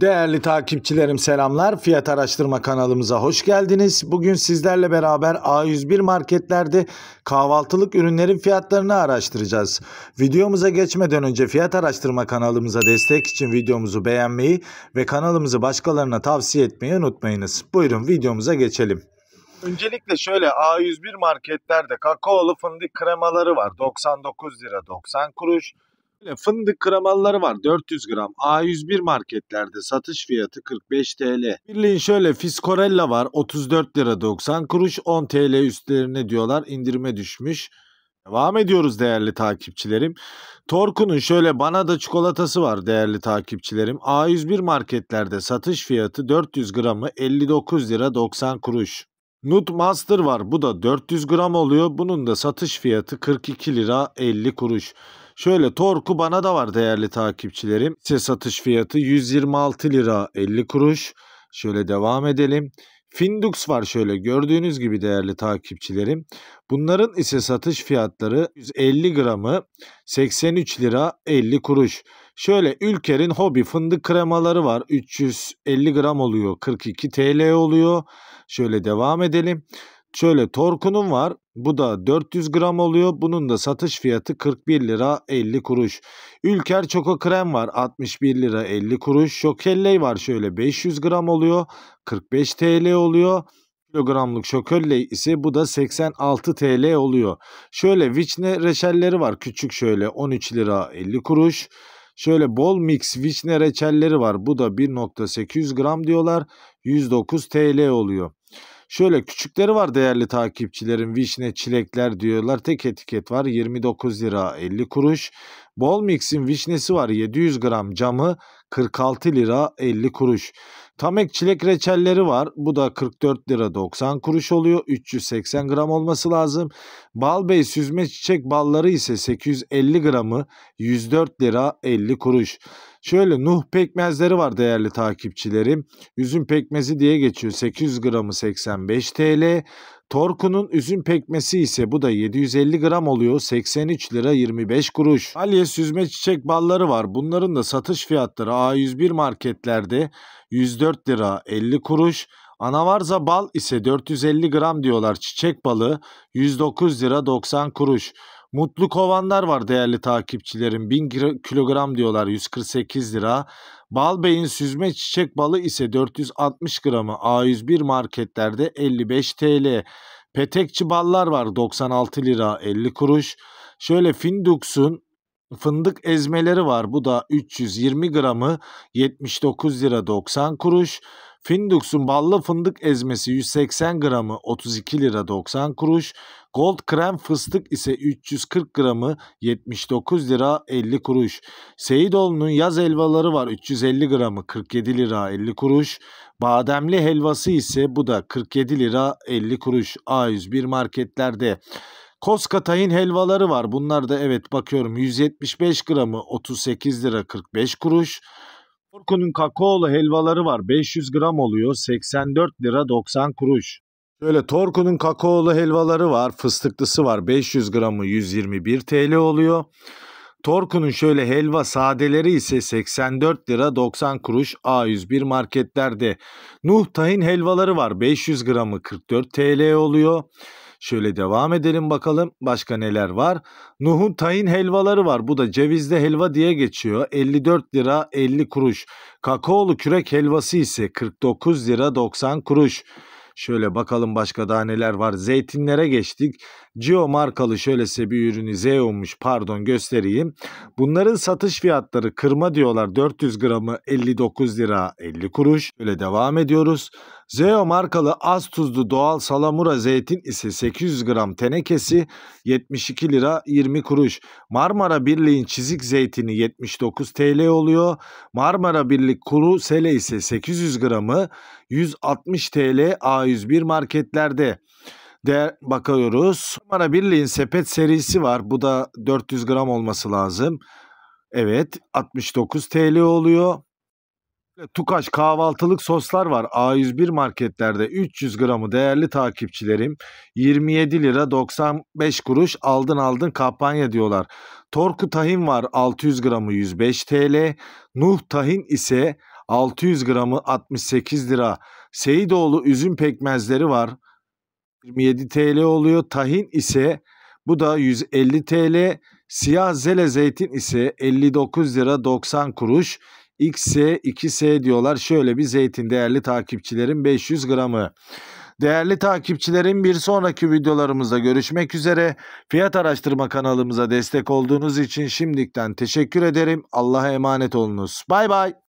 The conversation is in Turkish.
Değerli takipçilerim selamlar. Fiyat araştırma kanalımıza hoş geldiniz. Bugün sizlerle beraber A101 marketlerde kahvaltılık ürünlerin fiyatlarını araştıracağız. Videomuza geçmeden önce fiyat araştırma kanalımıza destek için videomuzu beğenmeyi ve kanalımızı başkalarına tavsiye etmeyi unutmayınız. Buyurun videomuza geçelim. Öncelikle şöyle A101 marketlerde kakaolu fındık kremaları var. 99 lira 90 kuruş. Fındık kramalları var 400 gram. A101 marketlerde satış fiyatı 45 TL. Birliğin şöyle Fiskorella var 34 lira 90 kuruş 10 TL üstlerine diyorlar indirime düşmüş. Devam ediyoruz değerli takipçilerim. Torku'nun şöyle bana da çikolatası var değerli takipçilerim. A101 marketlerde satış fiyatı 400 gramı 59 lira 90 kuruş. Nut Master var bu da 400 gram oluyor. Bunun da satış fiyatı 42 lira 50 kuruş. Şöyle Torku bana da var değerli takipçilerim. Hisse satış fiyatı 126 lira 50 kuruş. Şöyle devam edelim. Findux var şöyle gördüğünüz gibi değerli takipçilerim. Bunların ise satış fiyatları 150 gramı 83 lira 50 kuruş. Şöyle Ülker'in hobi fındık kremaları var. 350 gram oluyor 42 TL oluyor. Şöyle devam edelim. Şöyle torkunum var. Bu da 400 gram oluyor. Bunun da satış fiyatı 41 lira 50 kuruş. Ülker Çoko Krem var 61 lira 50 kuruş. Şokelley var şöyle 500 gram oluyor. 45 TL oluyor kilogramlık şokölley ise bu da 86 TL oluyor. Şöyle vişne reçelleri var küçük şöyle 13 lira 50 kuruş. Şöyle bol mix vişne reçelleri var bu da 1.800 gram diyorlar 109 TL oluyor. Şöyle küçükleri var değerli takipçilerim. Vişne çilekler diyorlar. Tek etiket var. 29 lira 50 kuruş. Bol Mix'in vişnesi var 700 gram camı 46 lira 50 kuruş. Tamek çilek reçelleri var. Bu da 44 lira 90 kuruş oluyor. 380 gram olması lazım. Balbey süzme çiçek balları ise 850 gramı 104 lira 50 kuruş. Şöyle Nuh pekmezleri var değerli takipçilerim. Üzüm pekmezi diye geçiyor. 800 gramı 85 TL. Torku'nun üzüm pekmesi ise bu da 750 gram oluyor 83 lira 25 kuruş. Alye süzme çiçek balları var. Bunların da satış fiyatları A101 marketlerde 104 lira 50 kuruş. Anavarza bal ise 450 gram diyorlar. Çiçek balı 109 lira 90 kuruş. Mutlu kovanlar var değerli takipçilerim. 1000 kilogram diyorlar 148 lira. Bal beyin süzme çiçek balı ise 460 gramı A101 marketlerde 55 TL. Petekçi ballar var 96 lira 50 kuruş. Şöyle Findux'un Fındık ezmeleri var. Bu da 320 gramı 79 lira 90 kuruş. Findux'un ballı fındık ezmesi 180 gramı 32 lira 90 kuruş. Gold krem fıstık ise 340 gramı 79 lira 50 kuruş. Seyidoğlu'nun yaz helvaları var 350 gramı 47 lira 50 kuruş. Bademli helvası ise bu da 47 lira 50 kuruş A101 marketlerde. Koskatay'ın helvaları var. Bunlar da evet bakıyorum 175 gramı 38 lira 45 kuruş. Orkun'un kakaolu helvaları var. 500 gram oluyor 84 lira 90 kuruş. Şöyle Torku'nun kakaolu helvaları var. Fıstıklısı var. 500 gramı 121 TL oluyor. Torku'nun şöyle helva sadeleri ise 84 lira 90 kuruş A101 marketlerde. Nuh tahin helvaları var. 500 gramı 44 TL oluyor. Şöyle devam edelim bakalım başka neler var. Nuh'un tahin helvaları var. Bu da cevizli helva diye geçiyor. 54 lira 50 kuruş. Kakaolu kürek helvası ise 49 lira 90 kuruş. Şöyle bakalım başka daha neler var. Zeytinlere geçtik. Gio markalı şöylese bir ürünü Zeo'muş pardon göstereyim. Bunların satış fiyatları kırma diyorlar. 400 gramı 59 lira 50 kuruş. Şöyle devam ediyoruz. Zeo markalı az tuzlu doğal salamura zeytin ise 800 gram tenekesi 72 lira 20 kuruş. Marmara Birliği'nin çizik zeytini 79 TL oluyor. Marmara Birlik kuru sele ise 800 gramı 160 TL A101 marketlerde de bakıyoruz. Marmara Birliği'nin sepet serisi var. Bu da 400 gram olması lazım. Evet 69 TL oluyor. Ee, Tukaş kahvaltılık soslar var A101 marketlerde 300 gramı değerli takipçilerim 27 lira 95 kuruş aldın aldın kampanya diyorlar. Torku tahin var 600 gramı 105 TL Nuh tahin ise 600 gramı 68 lira. Seydoğlu üzüm pekmezleri var 27 TL oluyor tahin ise bu da 150 TL. Siyah zele zeytin ise 59 lira 90 kuruş. X, 2S diyorlar. Şöyle bir zeytin değerli takipçilerin 500 gramı. Değerli takipçilerim bir sonraki videolarımızda görüşmek üzere. Fiyat araştırma kanalımıza destek olduğunuz için şimdikten teşekkür ederim. Allah'a emanet olunuz. Bay bay.